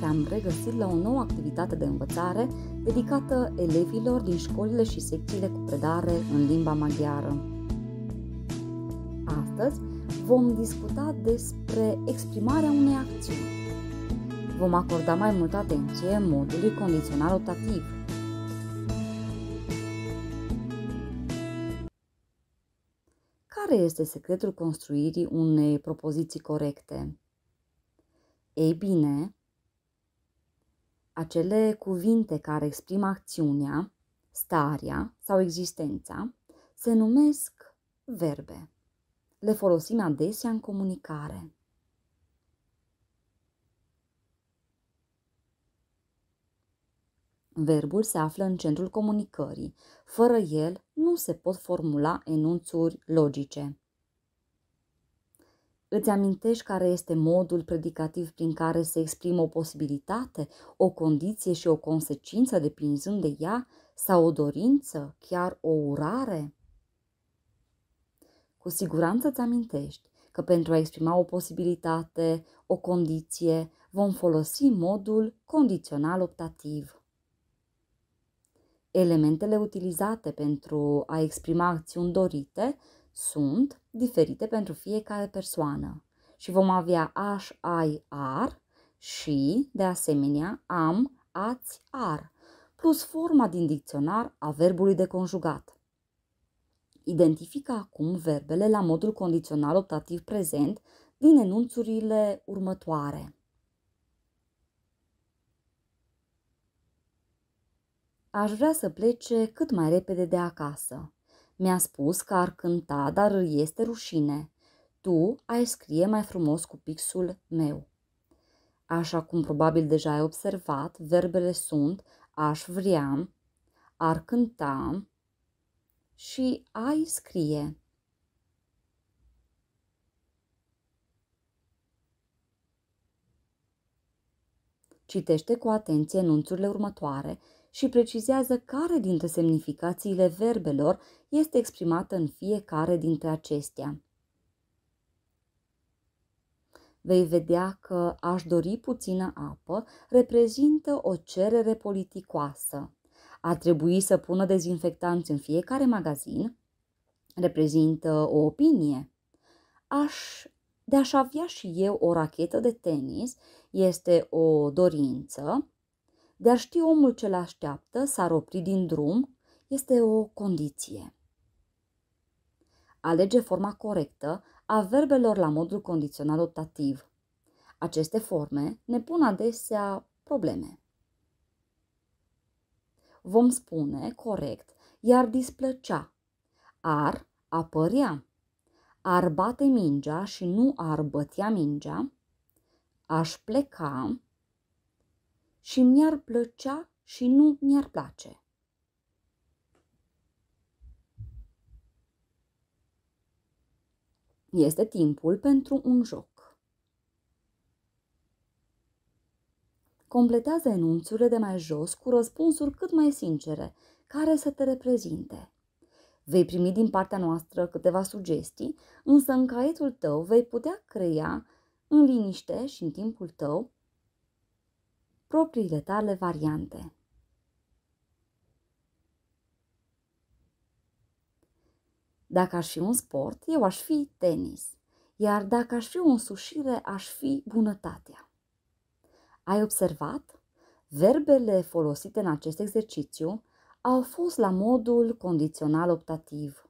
ne-am regăsit la o nouă activitate de învățare dedicată elevilor din școlile și secțiile cu predare în limba maghiară. Astăzi vom discuta despre exprimarea unei acțiuni. Vom acorda mai multă atenție modului condițional optativ. Care este secretul construirii unei propoziții corecte? Ei bine, acele cuvinte care exprimă acțiunea, starea sau existența se numesc verbe. Le folosim adesea în comunicare. Verbul se află în centrul comunicării. Fără el nu se pot formula enunțuri logice. Îți amintești care este modul predicativ prin care se exprimă o posibilitate, o condiție și o consecință depinzând de ea sau o dorință, chiar o urare? Cu siguranță îți amintești că pentru a exprima o posibilitate, o condiție, vom folosi modul condițional optativ. Elementele utilizate pentru a exprima acțiuni dorite sunt diferite pentru fiecare persoană și vom avea aș, ai, ar și, de asemenea, am, ați, ar, plus forma din dicționar a verbului de conjugat. Identifică acum verbele la modul condițional optativ prezent din enunțurile următoare. Aș vrea să plece cât mai repede de acasă. Mi-a spus că ar cânta, dar îi este rușine. Tu ai scrie mai frumos cu pixul meu. Așa cum probabil deja ai observat, verbele sunt aș vrea, ar cânta și ai scrie. Citește cu atenție enunțurile următoare și precizează care dintre semnificațiile verbelor este exprimată în fiecare dintre acestea. Vei vedea că aș dori puțină apă reprezintă o cerere politicoasă. A trebui să pună dezinfectanți în fiecare magazin reprezintă o opinie. Aș de aș avea și eu o rachetă de tenis este o dorință, de a ști omul ce-l așteaptă, s-ar opri din drum, este o condiție. Alege forma corectă a verbelor la modul condițional optativ. Aceste forme ne pun adesea probleme. Vom spune corect, iar displăcea, ar apărea, ar bate mingea și nu ar bătea mingea, aș pleca, și mi-ar plăcea și nu mi-ar place. Este timpul pentru un joc. Completează enunțurile de mai jos cu răspunsuri cât mai sincere, care să te reprezinte. Vei primi din partea noastră câteva sugestii, însă în caietul tău vei putea crea, în liniște și în timpul tău, propriile tale variante. Dacă aș fi un sport, eu aș fi tenis, iar dacă aș fi o însușire, aș fi bunătatea. Ai observat? Verbele folosite în acest exercițiu au fost la modul condițional optativ.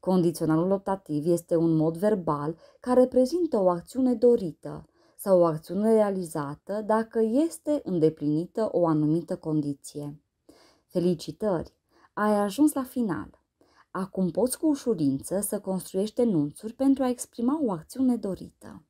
Condiționalul optativ este un mod verbal care prezintă o acțiune dorită, sau o acțiune realizată dacă este îndeplinită o anumită condiție. Felicitări! Ai ajuns la final. Acum poți cu ușurință să construiești enunțuri pentru a exprima o acțiune dorită.